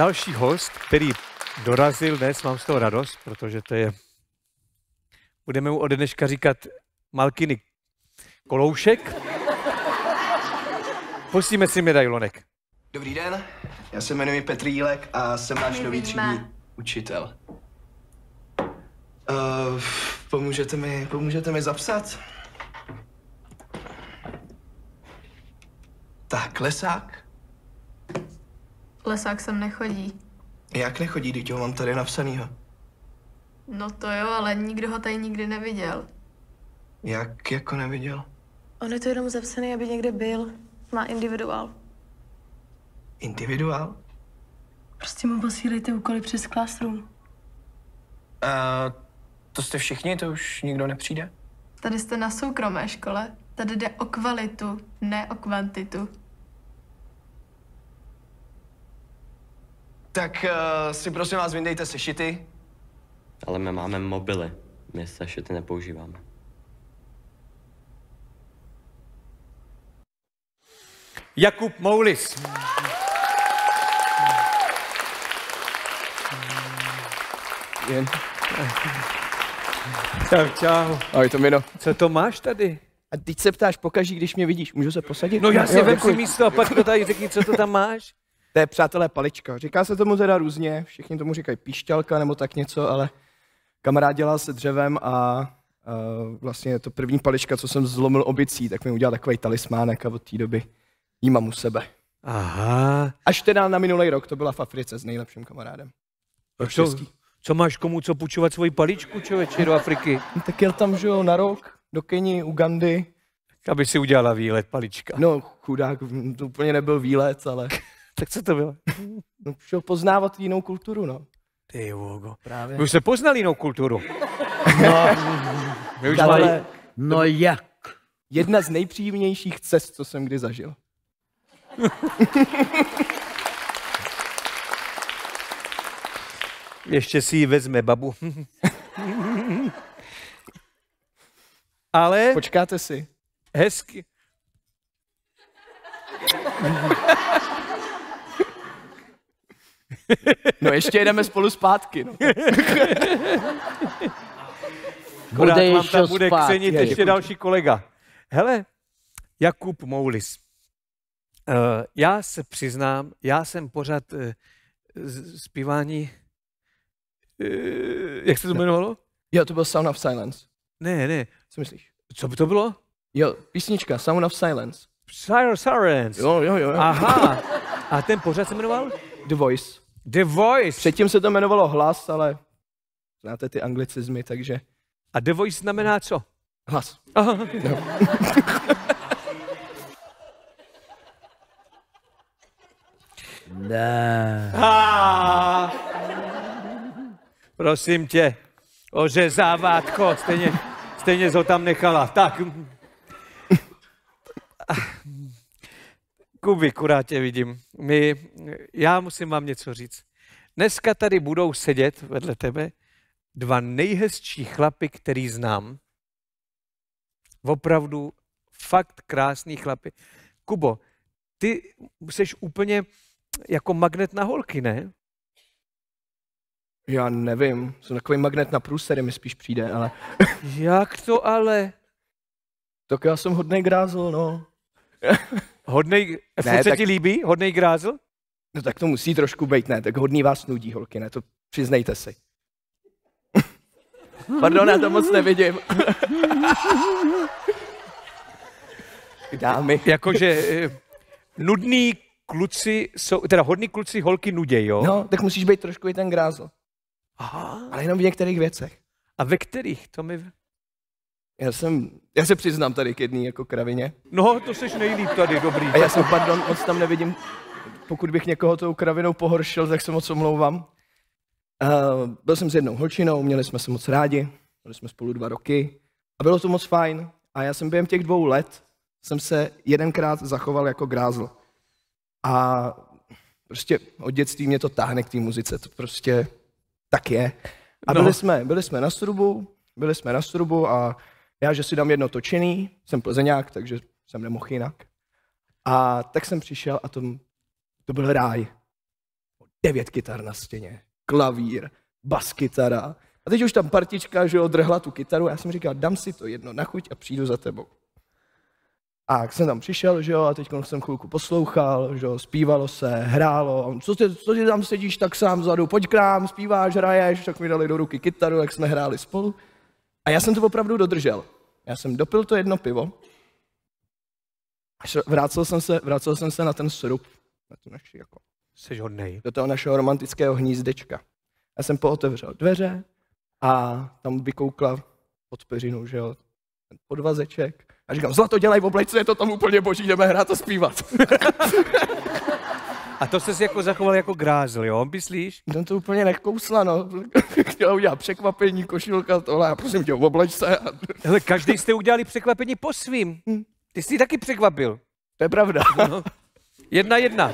Další host, který dorazil dnes, mám z toho radost, protože to je, budeme mu ode dneška říkat Malkiny Koloušek. Pustíme si medailonek. Dobrý den, já se jmenuji Petr Jílek a jsem náš nový třídní učitel. Uh, pomůžete mi, pomůžete mi zapsat? Tak, lesák, Lesák sem nechodí. Jak nechodí, když ho mám tady napsanýho. No to jo, ale nikdo ho tady nikdy neviděl. Jak jako neviděl? On je to jenom zapsaný, aby někde byl. Má individuál. Individuál? Prostě mu posílejte úkoly přes Classroom. A to jste všichni, to už nikdo nepřijde? Tady jste na soukromé škole. Tady jde o kvalitu, ne o kvantitu. Tak uh, si prosím vás vyndejte sešity. Ale my máme mobily. My šity nepoužíváme. Jakub Moulis. Jen. Tak čau. Ahoj, mino. Co to máš tady? A teď se ptáš pokaží, když mě vidíš. Můžu se posadit? No já si vem si místo a pak to tady řekni, co to tam máš. To je, přátelé, palička. Říká se tomu teda různě, všichni tomu říkají píšťalka nebo tak něco, ale kamarád dělal se dřevem a, a vlastně to první palička, co jsem zlomil obicí, tak mi udělal takový talismánek a od té doby jí mám u sebe. Aha. Až teda na minulý rok to byla v Africe s nejlepším kamarádem. Co, co máš komu co půjčovat svoji paličku, člověče, do Afriky? No, tak jel tam, že jo, na rok, do Keni, Ugandy. Aby si udělala výlet, palička. No, chudák, to úplně nebyl výlet, ale tak co to bylo? No, šel poznávat jinou kulturu, no. Ty Vogo. Právě. Vy už jste poznali jinou kulturu. No, Vy už Dále, mali... no jak? Jedna z nejpříjemnějších cest, co jsem kdy zažil. Ještě si ji vezme babu. Ale... Počkáte si. Hezky. No ještě jedeme spolu zpátky. No. Bude Kodát, ještě tam bude zpátky. křenit ještě děkuji. další kolega. Hele, Jakub Moulis. Eh, já se přiznám, já jsem pořád eh, zpívání... Eh, jak se to jmenovalo? Jo, to byl Sound of Silence. Ne, ne. Co myslíš? Co by to bylo? Jo, písnička Sound of Silence. "Sire sirens". jo, jo. jo. Aha. A ten pořád se jmenoval? The Voice. The Voice. Předtím se to jmenovalo hlas, ale znáte ty anglicizmy, takže... A The Voice znamená co? Hlas. No. Ne. Ha. Prosím tě, ořezávátko, stejně, stejně ho tam nechala. Tak. Kuby, kurá tě vidím. My, já musím vám něco říct. Dneska tady budou sedět vedle tebe dva nejhezčí chlapy, který znám. Opravdu fakt krásný chlapy. Kubo, ty jsi úplně jako magnet na holky, ne? Já nevím, jsem takový magnet na průsery mi spíš přijde, ale... Jak to ale? Tak já jsem hodný grázel, no. Hodnej, ne, se tak... ti líbí? Hodnej grázl? No tak to musí trošku být, ne? Tak hodný vás nudí, holky, ne? To přiznejte si. Pardon, já to moc nevidím. Dámy. Jakože eh, nudný kluci jsou, teda hodný kluci holky nudě, jo? No, tak musíš být trošku i ten grázl. Aha. Ale jenom v některých věcech. A ve kterých? To mi... Já jsem, já se přiznám tady k jedný jako kravině. No, to jsi nejlíp tady, dobrý. A já jsem, pardon, moc tam nevidím. Pokud bych někoho tou kravinou pohoršil, tak se moc omlouvám. Uh, byl jsem s jednou holčinou, měli jsme se moc rádi, byli jsme spolu dva roky a bylo to moc fajn. A já jsem během těch dvou let jsem se jedenkrát zachoval jako grázl. A prostě od dětství mě to táhne k té muzice, to prostě tak je. A no. byli, jsme, byli jsme na strubu, byli jsme na strubu a já, že si dám jedno točený, jsem plzeňák, takže jsem nemohl jinak. A tak jsem přišel a to, to byl ráj. Devět kytar na stěně, klavír, baskytara. A teď už tam partička, že odrhla tu kytaru. Já jsem říkal, dám si to jedno na chuť a přijdu za tebou. A jak jsem tam přišel, že jo, a teď jsem chvilku poslouchal, že jo, zpívalo se, hrálo, a co ty, co ty tam sedíš tak sám vzadu, pojď k nám, zpíváš, hraješ, tak mi dali do ruky kytaru, jak jsme hráli spolu. A já jsem to opravdu dodržel. Já jsem dopil to jedno pivo a vrátil jsem se, vrátil jsem se na ten srub. Na tu naši, jako, Jsi hodnej. Do toho našeho romantického hnízdečka. Já jsem pootevřel dveře a tam vykoukla pod peřinou, že jo, ten podvazeček. A říkám, zlato dělej v oblečce, je to tam úplně boží, jdeme hrát a zpívat. A to jsi jako zachoval jako grázl, jo? Myslíš? Jsem to úplně nekousla, no. Chtěla udělat překvapení, košilka, tohle, a prosím tě, obleč se. A... Hele, každý jste udělali překvapení po svým. Hmm. Ty jsi taky překvapil. To je pravda. No. Jedna jedna.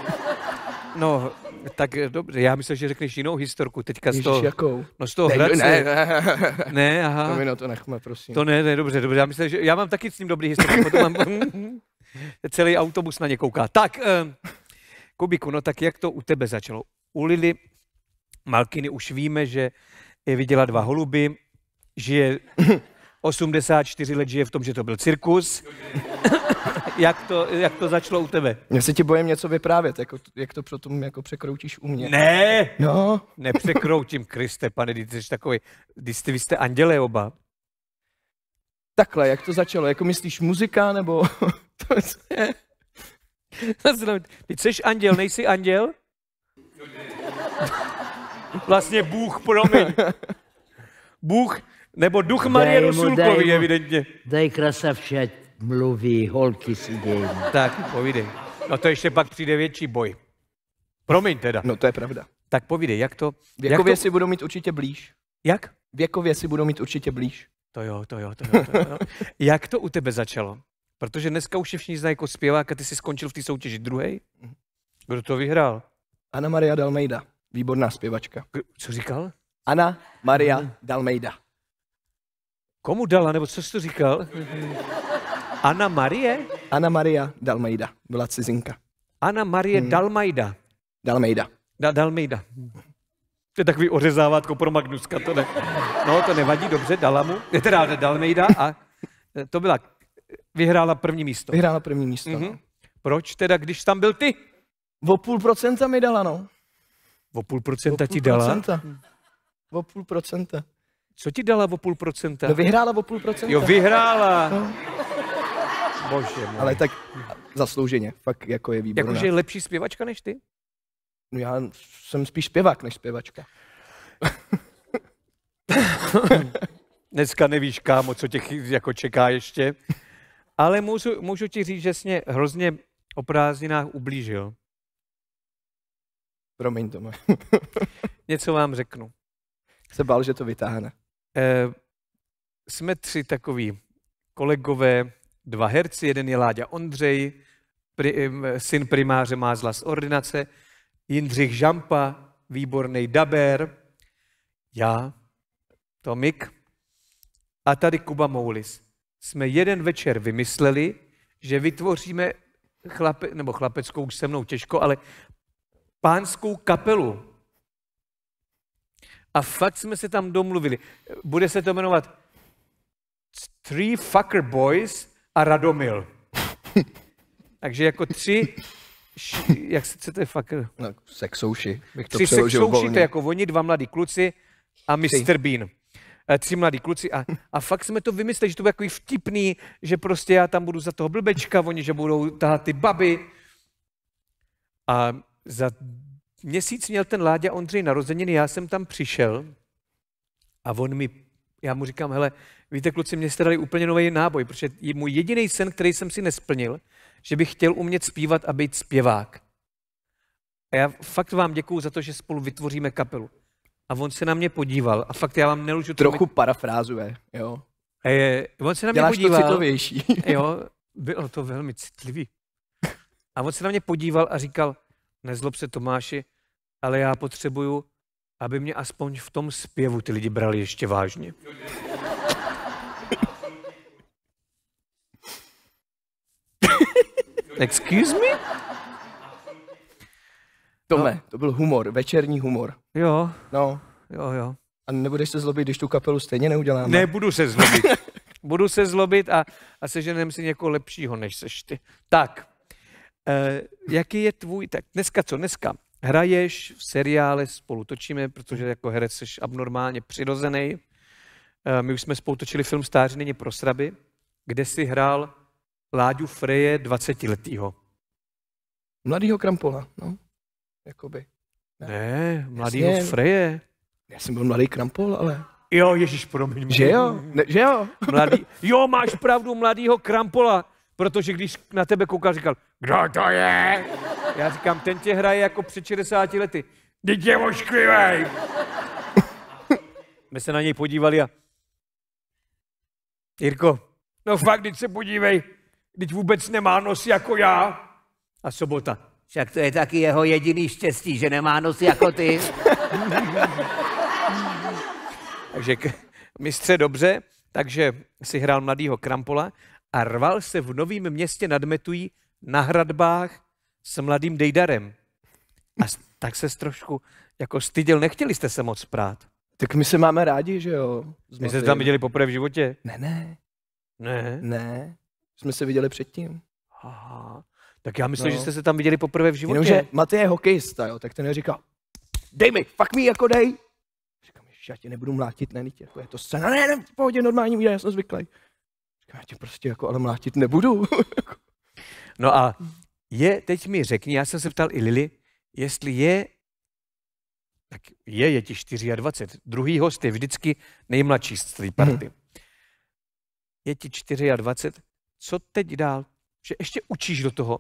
No, tak dobře, já myslím, že řekneš jinou historku teďka Ježiš, z toho. jakou? No z toho ne, Ne, ne, ne, aha. To mi na to nechme, prosím. To ne, ne, dobře, dobře, já myslím, že já mám taky s ním dobrý historik, potom mám celý autobus na ně kouká. Tak, um, Kubiku, no tak jak to u tebe začalo? U Lily Malkiny už víme, že je viděla dva holuby, žije 84 let žije v tom, že to byl cirkus. jak, to, jak to začalo u tebe? Já se ti bojím něco vyprávět, jako, jak to tom jako překroutíš u mě. Ne! No. Nepřekroutím, Kriste, pane, ty jsi takový, ty jste, vy jste anděle oba. Takhle, jak to začalo? Jako myslíš muzika, nebo to je... Ty jsi anděl, nejsi anděl? Vlastně Bůh, promiň. Bůh, nebo duch Marie Rusulkovi, evidentně. Daj krasavče, mluví, holky si dějí. Tak, povídej. No to ještě pak přijde větší boj. Promiň teda. No to je pravda. Tak povídej, jak to... Věkově jak to... si budou mít určitě blíž. Jak? Věkově si budou mít určitě blíž. To jo, to jo, to jo. To jo. jak to u tebe začalo? Protože dneska už je všichni zná jako zpěvák a ty jsi skončil v té soutěži druhý. Mhm. Kdo to vyhrál? Ana Maria Dalmeida, výborná zpěvačka. Co říkal? Ana Maria hmm. Dalmeida. Komu dala, nebo co jsi to říkal? Ana Marie? Ana Maria Dalmeida, byla cizinka. Ana Marie hmm. Dalmeida. Dalmeida. Da, Dalmeida. To je takový ořezávátko pro Magnuska, to ne. No, to nevadí, dobře, dala mu. Je teda Dalmeida a to byla vyhrála první místo. Vyhrála první místo. Mm-hmm. Proč teda, když tam byl ty? O půl procenta mi dala, no. O půl procenta o půl ti dala? Procenta. O půl procenta. Co ti dala o půl procenta? No vyhrála o půl procenta. Jo, vyhrála. No. Bože můj. Ale tak zaslouženě, fakt jako je výborná. Jakože je lepší zpěvačka než ty? No já jsem spíš zpěvák než zpěvačka. Dneska nevíš, kámo, co tě jako čeká ještě. Ale můžu, můžu ti říct, že jsi mě hrozně o prázdninách ublížil. Promiň to. Něco vám řeknu. Se bál, že to vytáhne. E, jsme tři takový kolegové, dva herci, jeden je Láďa Ondřej, pri, eh, syn primáře má z ordinace, Jindřich Žampa, výborný daber, já, Tomik a tady Kuba Moulis jsme jeden večer vymysleli, že vytvoříme chlape, nebo chlapeckou už se mnou těžko, ale pánskou kapelu. A fakt jsme se tam domluvili. Bude se to jmenovat Three Fucker Boys a Radomil. Takže jako tři, š, jak se chcete fucker? No, sexouši. Bych to tři sexouši, volně. to jako oni, dva mladí kluci a Mr. Bean. Eh, tři mladí kluci a, a fakt jsme to vymysleli, že to bude takový vtipný, že prostě já tam budu za toho blbečka, oni, že budou tahat ty baby. A za měsíc měl ten Láďa Ondřej narozeniny, já jsem tam přišel a on mi, já mu říkám, hele, víte kluci, mě jste dali úplně nový náboj, protože je můj jediný sen, který jsem si nesplnil, že bych chtěl umět zpívat a být zpěvák. A já fakt vám děkuju za to, že spolu vytvoříme kapelu. A on se na mě podíval. A fakt já vám nelžu. Trochu mi... parafrázuje, jo. je, on se na mě Děláš podíval. to citlivější. jo, bylo to velmi citlivý. A on se na mě podíval a říkal, nezlob se Tomáši, ale já potřebuju, aby mě aspoň v tom zpěvu ty lidi brali ještě vážně. Excuse me? Tome, no. to byl humor, večerní humor. Jo. No. Jo, jo. A nebudeš se zlobit, když tu kapelu stejně neuděláme? Nebudu se zlobit. Budu se zlobit a, a seženeme si někoho lepšího, než seš ty. Tak, e, jaký je tvůj... Tak dneska co? Dneska hraješ v seriále, spolu točíme, protože jako herec jsi abnormálně přirozený. E, my už jsme spolu točili film Stáři není pro sraby, kde si hrál Láďu Freje 20 letýho. Mladýho Krampola, no. Jakoby. Ne, ne mladý Freje. Já jsem byl mladý krampol, ale... Jo, Ježíš, promiň. Že jo? Ne, že jo? Mladý... Jo, máš pravdu, mladýho krampola. Protože když na tebe koukal, říkal, kdo to je? Já říkám, ten tě hraje jako před 60 lety. Teď je ošklivej. My se na něj podívali a... Jirko, no fakt, teď se podívej. Teď vůbec nemá nos jako já. A sobota. Však to je taky jeho jediný štěstí, že nemá nos jako ty. takže mistře dobře, takže si hrál mladýho Krampola a rval se v novém městě nad Metují na hradbách s mladým Dejdarem. A tak se trošku jako styděl, nechtěli jste se moc prát. Tak my se máme rádi, že jo? My jste se tam viděli poprvé v životě? Ne, ne. Ne? Ne. Jsme se viděli předtím. Aha. Tak já myslím, no. že jste se tam viděli poprvé v životě. Jenomže Matěj je hokejista, jo, tak ten říká, dej mi, fuck mi jako dej. Říkám, že já tě nebudu mlátit, ne, nítě, jako je to scéna, ne, ne, v pohodě, normální já jsem zvyklý. Říkám, já tě prostě jako ale mlátit nebudu. no a je, teď mi řekni, já jsem se ptal i Lily, jestli je, tak je, je ti 24, druhý host je vždycky nejmladší z té mhm. party. Hmm. Je ti 24, co teď dál? Že ještě učíš do toho,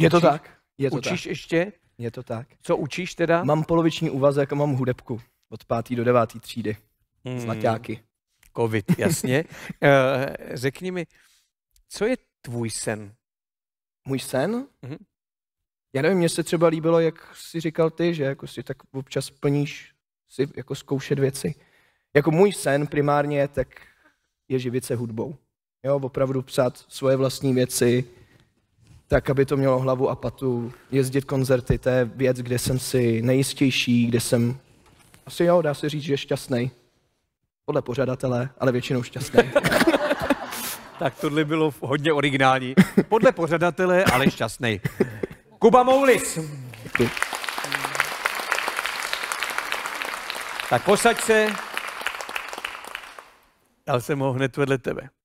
je to učíš, tak. Je to učíš tak. ještě? Je to tak. Co učíš teda? Mám poloviční úvazek jako a mám hudebku od páté do deváté třídy. Hmm. Zlaťáky. Covid, jasně. Eh, řekni mi, co je tvůj sen? Můj sen? Mm-hmm. Já nevím, mně se třeba líbilo, jak jsi říkal ty, že jako si tak občas plníš si jako zkoušet věci. Jako můj sen primárně tak je živit se hudbou. Jo, opravdu psát svoje vlastní věci, tak aby to mělo hlavu a patu, jezdit koncerty, to je věc, kde jsem si nejistější, kde jsem, asi jo, dá se říct, že šťastný. Podle pořadatele, ale většinou šťastný. tak tohle bylo hodně originální. Podle pořadatele, ale šťastný. Kuba Moulis. Děkuji. Tak posaď se. Dal jsem ho hned vedle tebe.